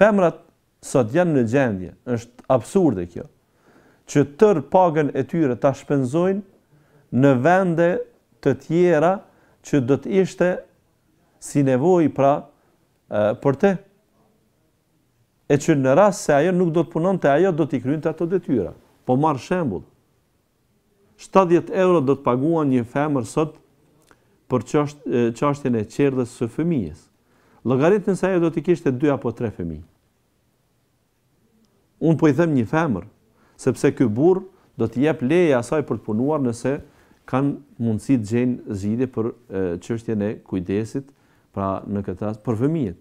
femrat sot janë në gjendje, është absurde kjo, që tërë pagën e tyre të shpenzojnë në vende të tjera që do të ishte si nevoj pra e, për te. E që në ras se ajo nuk do të punon të ajo do t'i krynë të ato dhe tyra. Po marë shembul. 70 euro do të paguan një femër sot për qasht, qashtjene qerdës së fëmijës. Logaritën se ajo do i kishte 2 apo 3 fëmijë. Unë po i them një femër, sepse ky burr do të jap leje asaj për të punuar nëse kanë mundësi të gjejnë zgjidhje për çështjen e, kujdesit, pra në këtë rast për fëmijët.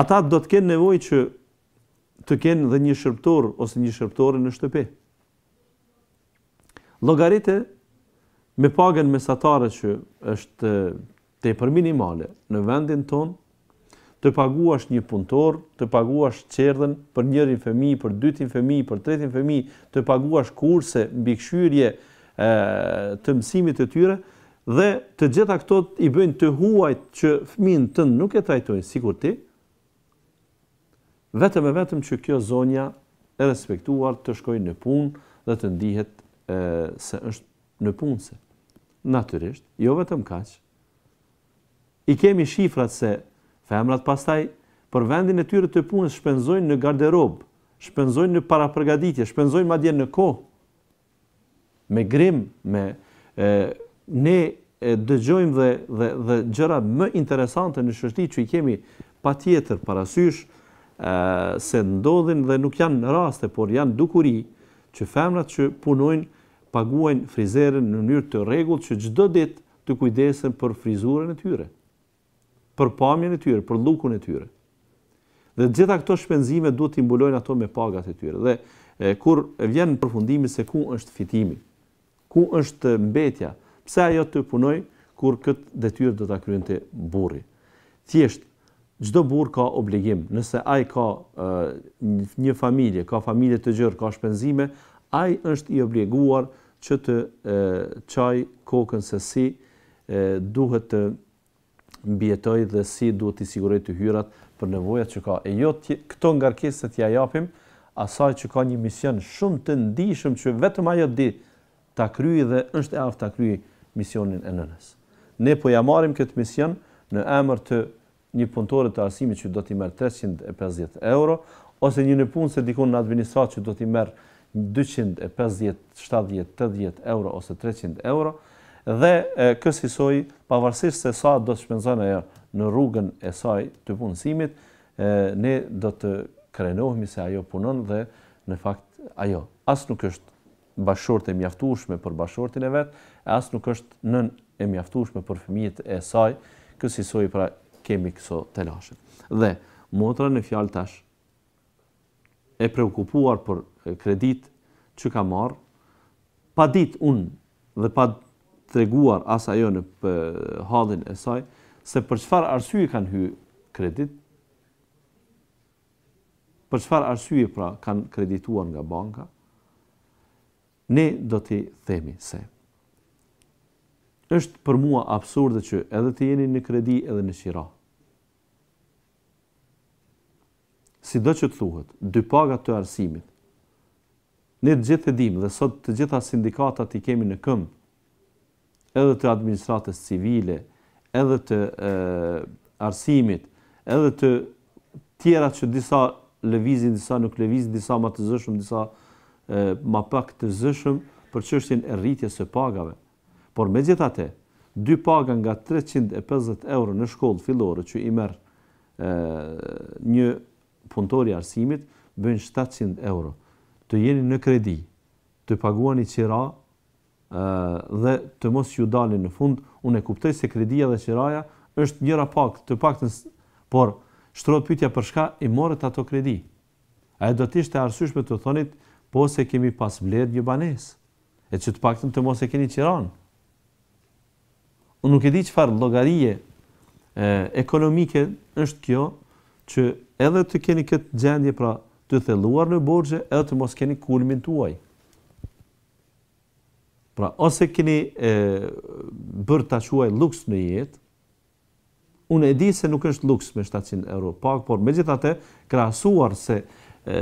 Ata do të kenë nevojë që të kenë dhe një shërptor ose një shërptore në shtëpi. Logaritë me pagën mesatare që është tepër minimale në vendin tonë të paguash një punëtor, të paguash çerdhën për njërin femi, për dytin femi, për tretin femi, të paguash kurse, mbikëqyrje, ë të mësimit të tyre dhe të gjitha këto i bëjnë të huajt që fëmin tën nuk e trajtojnë, sikur ti. Vetëm e vetëm që kjo zonja e respektuar të shkojnë në punë dhe të ndihet e, se është në punëse. Naturisht, jo vetëm kaqë. I kemi shifrat se Femrat pastaj për vendin e tyre të punës shpenzojnë në garderob, shpenzojnë në parapërgatitje, shpenzojnë madje në kohë me grim, me e, ne e dëgjojmë dhe dhe dhe gjëra më interesante në shërti që i kemi patjetër parasysh ë se ndodhin dhe nuk janë raste, por janë dukuri që femrat që punojnë paguajnë frizerën në mënyrë të rregullt që çdo ditë të kujdesen për frizurën e tyre për pamjen e tyre, për lukun e tyre. Dhe të gjitha këto shpenzime duhet të imbulojnë ato me pagat e tyre. Dhe e, kur vjen në përfundimi se ku është fitimi, ku është mbetja, pse ajo të punoj kur këtë detyrë do ta të burri. Thjesht çdo burr ka obligim, nëse ai ka e, një familje, ka familje të gjerë, ka shpenzime, ai është i obliguar që të çaj kokën se si e, duhet të mbjetoj dhe si duhet i siguroj të hyrat për nevojat që ka. E jo këto ngarkesat ja japim asaj që ka një mision shumë të ndihshëm që vetëm ajo di ta kryi dhe është e aftë ta kryi misionin e nënës. Ne po ja marrim këtë mision në emër të një puntore të arsimit që do t'i merë 350 euro ose një se dikun në administratë që do t'i merë 250, 70, 80 euro ose 300 euro dhe kësë soj pavarësisht se sa do të shpenzojnë ajo në rrugën e saj të punësimit, ne do të krenohemi se ajo punën dhe në fakt ajo. As nuk është bashkërët e mjaftushme për bashkërëtin e vetë, e as nuk është nën e mjaftushme për fëmijit e saj, kësë soj pra kemi këso të Dhe, motra në fjalë tash, e preukupuar për kredit që ka marë, pa dit unë dhe pa treguar as ajo në hallin e saj se për çfarë arsye kanë hyrë kredit. Për çfarë arsye pra kanë kredituar nga banka? Ne do t'i themi se është për mua absurde që edhe të jeni në kredi edhe në qira. Si do që të thuhet, dy pagat të arsimit, ne të gjithë e dim dhe sot të gjitha sindikatat i kemi në këmë edhe të administratës civile, edhe të e, arsimit, edhe të tjera që disa lëvizin, disa nuk lëvizin, disa ma të zëshëm, disa e, ma pak të zëshëm për qështin e rritje së pagave. Por me gjitha te, dy paga nga 350 euro në shkollë fillore që i merë një punëtori arsimit, bëjnë 700 euro. Të jeni në kredi, të paguani qira, dhe të mos ju dalin në fund, unë e kuptoj se kredia dhe qiraja është njëra pak, të paktën por shtrohet pyetja për shka i morët ato kredi. A do të ishte arsyeshme të thonit po se kemi pas vlerë një banesë? E që të paktën të mos e keni qiran. Unë nuk e di çfarë llogarie e ekonomike është kjo që edhe të keni këtë gjendje pra të thelluar në borgje, edhe të mos keni kulmin tuaj. Pra, ose keni e, bërë të quaj luks në jetë, unë e di se nuk është luks me 700 euro pak, por me gjithate, krasuar se e,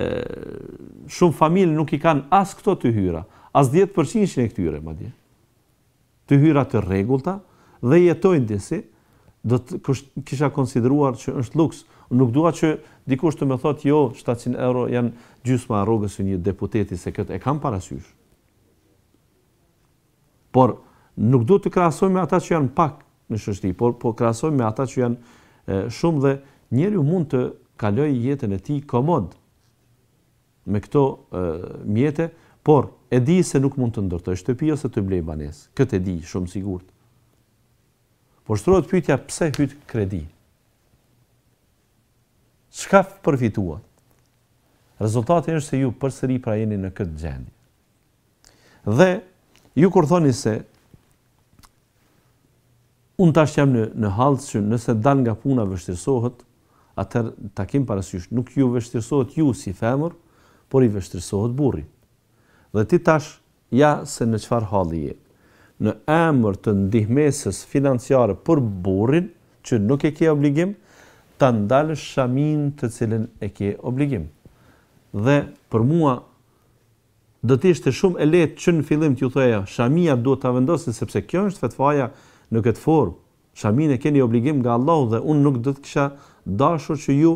shumë familë nuk i kanë as këto të hyra, as 10% e këtyre, ma dje. Të hyra të regullta, dhe jetojnë disi, do të kisha konsideruar që është luks. Nuk dua që dikush të me thotë, jo, 700 euro janë gjysma rogës një deputeti se këtë e kam parasysh por nuk duhet të krahasojmë me ata që janë pak në shështi, por po krahasojmë me ata që janë e, shumë dhe njeriu mund të kalojë jetën e tij komod me këto e, mjete, por e di se nuk mund të ndërtoj shtëpi ose të blej banesë. Këtë e di shumë sigurt. Por shtrohet pyetja pse hyt kredi? Çka përfituat? Rezultati është se ju përsëri pra jeni në këtë gjendje. Dhe Ju kur thoni se un tash jam në në hallë që nëse dal nga puna vështirësohet, atër takim para nuk ju vështirësohet ju si femër, por i vështirësohet burri. Dhe ti tash ja se në çfarë halli je. Në emër të ndihmës financiare për burrin që nuk e ke obligim të ndalë shamin të cilin e ke obligim. Dhe për mua do të ishte shumë e lehtë që në fillim t'ju thoja, shamia duhet ta vendosni sepse kjo është fetvaja në këtë formë. Shamin e keni obligim nga Allahu dhe unë nuk do të kisha dashur që ju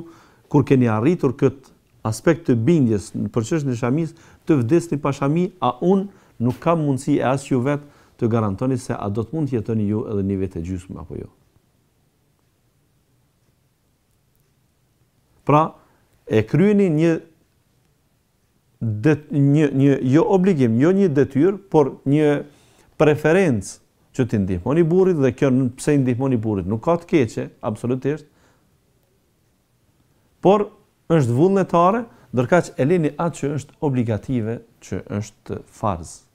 kur keni arritur kët aspekt të bindjes në procesin e shamis të vdesni pa shami, a unë nuk kam mundësi e as ju vet të garantoni se a do të mund të jetoni ju edhe një vetë gjysmë apo jo. Pra, e kryeni një det, një, një jo obligim, jo një detyr, por një preferenc që ti ndihmoni burit dhe kjo pse i ndihmoni burit, nuk ka të keqe absolutisht. Por është vullnetare, ndërkaq e lini atë që është obligative, që është farz.